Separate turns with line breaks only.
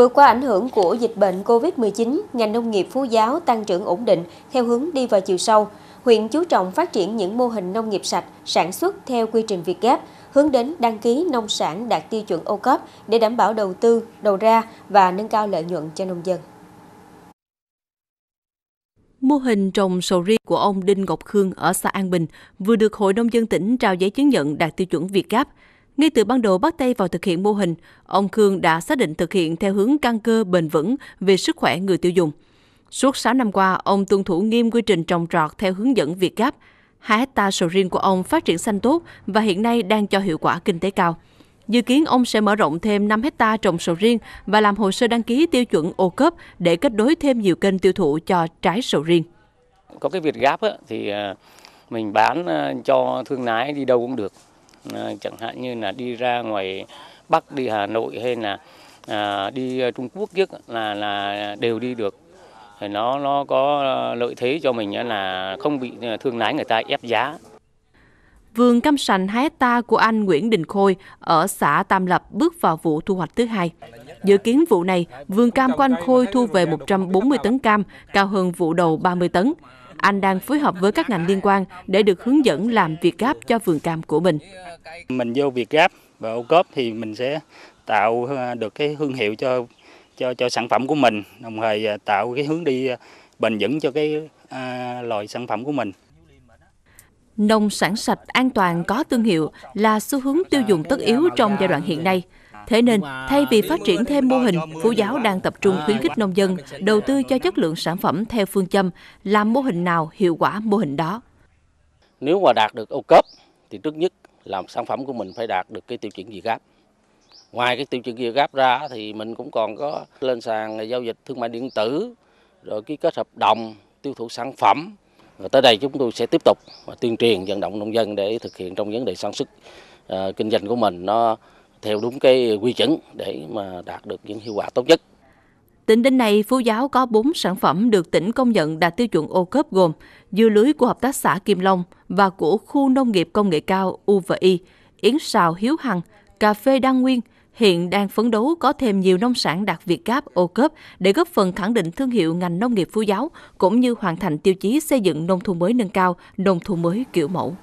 vừa qua ảnh hưởng của dịch bệnh COVID-19, ngành nông nghiệp Phú Giáo tăng trưởng ổn định theo hướng đi vào chiều sâu. Huyện chú trọng phát triển những mô hình nông nghiệp sạch, sản xuất theo quy trình Việt Gáp, hướng đến đăng ký nông sản đạt tiêu chuẩn ô cấp để đảm bảo đầu tư, đầu ra và nâng cao lợi nhuận cho nông dân. Mô
hình trồng sầu riêng của ông Đinh Ngọc Khương ở xã An Bình vừa được Hội nông dân tỉnh trao giấy chứng nhận đạt tiêu chuẩn Việt Gáp. Ngay từ ban đầu bắt tay vào thực hiện mô hình, ông Khương đã xác định thực hiện theo hướng căn cơ bền vững về sức khỏe người tiêu dùng. Suốt 6 năm qua, ông tuân thủ nghiêm quy trình trồng trọt theo hướng dẫn Việt Gáp. 2 hecta sầu riêng của ông phát triển xanh tốt và hiện nay đang cho hiệu quả kinh tế cao. Dự kiến ông sẽ mở rộng thêm 5 hecta trồng sầu riêng và làm hồ sơ đăng ký tiêu chuẩn ô cấp để kết nối thêm nhiều kênh tiêu thụ cho trái sầu riêng.
Có cái Việt Gáp thì à, mình bán à, cho thương lái đi đâu cũng được, Ờ, chẳng hạn như là đi ra ngoài Bắc đi Hà Nội hay là à, đi ờ, Trung Quốc trước là là đều đi được thì nó nó có ờ, lợi thế cho mình là không bị thương lái người ta ép giá
Vườn cam sành 2 hecta của anh Nguyễn Đình Khôi ở xã Tam Lập bước vào vụ thu hoạch thứ hai. Dự kiến vụ này, vườn cam của anh Khôi thu về 140 tấn cam, cao hơn vụ đầu 30 tấn. Anh đang phối hợp với các ngành liên quan để được hướng dẫn làm việc gáp cho vườn cam của mình.
Mình vô việc gáp và ô cốp thì mình sẽ tạo ờ, được cái thương hiệu cho cho cho sản phẩm của mình, đồng thời ờ, tạo cái hướng đi ờ, bền vững cho cái à, loài sản phẩm của mình.
Nông sản sạch, an toàn, có thương hiệu là xu hướng tiêu dùng tất yếu trong giai đoạn hiện nay. Thế nên, thay vì phát triển thêm mô hình, Phú Giáo đang tập trung khuyến khích nông dân đầu tư cho chất lượng sản phẩm theo phương châm làm mô hình nào hiệu quả mô hình đó.
Nếu mà đạt được ô cấp thì trước nhất là sản phẩm của mình phải đạt được cái tiêu chuẩn gì gáp. Ngoài cái tiêu chuẩn gì gáp ra thì mình cũng còn có lên sàn giao dịch thương mại điện tử, rồi ký kết hợp đồng, tiêu thụ sản phẩm, Tới đây chúng tôi sẽ tiếp tục tuyên truyền vận động nông dân để thực hiện trong vấn đề sản xuất à, kinh doanh của mình nó theo đúng cái quy chuẩn để mà đạt được những hiệu quả tốt nhất.
Tính đến nay, Phú Giáo có 4 sản phẩm được tỉnh công nhận đạt tiêu chuẩn ô cốp gồm dưa lưới của Hợp tác xã Kim Long và của khu nông nghiệp công nghệ cao UVI, yến xào Hiếu Hằng, cà phê Đăng Nguyên – hiện đang phấn đấu có thêm nhiều nông sản đạt Việt Gáp ô cấp để góp phần khẳng định thương hiệu ngành nông nghiệp phú giáo cũng như hoàn thành tiêu chí xây dựng nông thôn mới nâng cao, nông thôn mới kiểu mẫu.